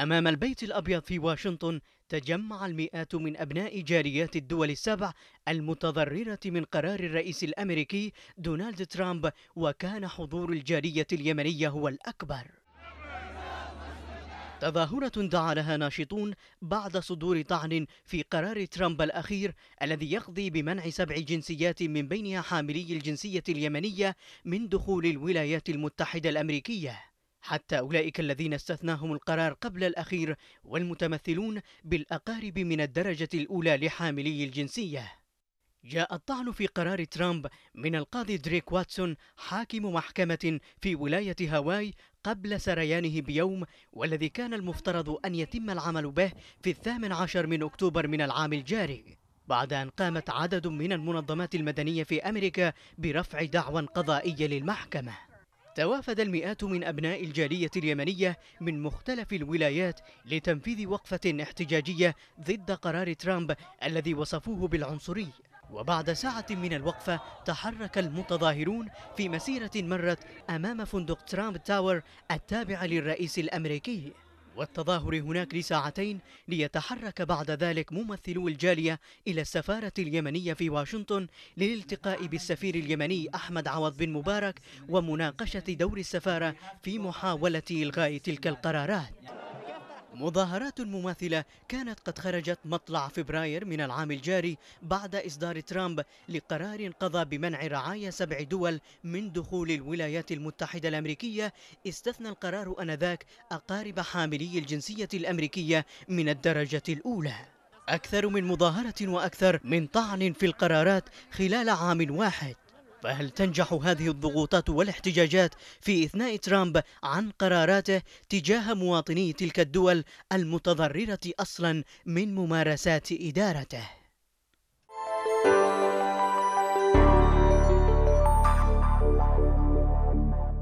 أمام البيت الأبيض في واشنطن تجمع المئات من أبناء جاليات الدول السبع المتضررة من قرار الرئيس الأمريكي دونالد ترامب وكان حضور الجالية اليمنية هو الأكبر تظاهرة دعا لها ناشطون بعد صدور طعن في قرار ترامب الأخير الذي يقضي بمنع سبع جنسيات من بينها حاملي الجنسية اليمنية من دخول الولايات المتحدة الأمريكية حتى أولئك الذين استثناهم القرار قبل الأخير والمتمثلون بالأقارب من الدرجة الأولى لحاملي الجنسية جاء الطعن في قرار ترامب من القاضي دريك واتسون حاكم محكمة في ولاية هاواي قبل سريانه بيوم والذي كان المفترض أن يتم العمل به في الثامن عشر من أكتوبر من العام الجاري بعد أن قامت عدد من المنظمات المدنية في أمريكا برفع دعوى قضائية للمحكمة توافد المئات من أبناء الجالية اليمنية من مختلف الولايات لتنفيذ وقفة احتجاجية ضد قرار ترامب الذي وصفوه بالعنصري وبعد ساعة من الوقفة تحرك المتظاهرون في مسيرة مرت أمام فندق ترامب تاور التابع للرئيس الأمريكي والتظاهر هناك لساعتين ليتحرك بعد ذلك ممثلو الجالية إلى السفارة اليمنية في واشنطن للالتقاء بالسفير اليمني أحمد عوض بن مبارك ومناقشة دور السفارة في محاولة إلغاء تلك القرارات مظاهرات مماثلة كانت قد خرجت مطلع فبراير من العام الجاري بعد إصدار ترامب لقرار قضى بمنع رعايا سبع دول من دخول الولايات المتحدة الأمريكية استثنى القرار أنذاك أقارب حاملي الجنسية الأمريكية من الدرجة الأولى أكثر من مظاهرة وأكثر من طعن في القرارات خلال عام واحد فهل تنجح هذه الضغوطات والاحتجاجات في إثناء ترامب عن قراراته تجاه مواطني تلك الدول المتضررة أصلا من ممارسات إدارته؟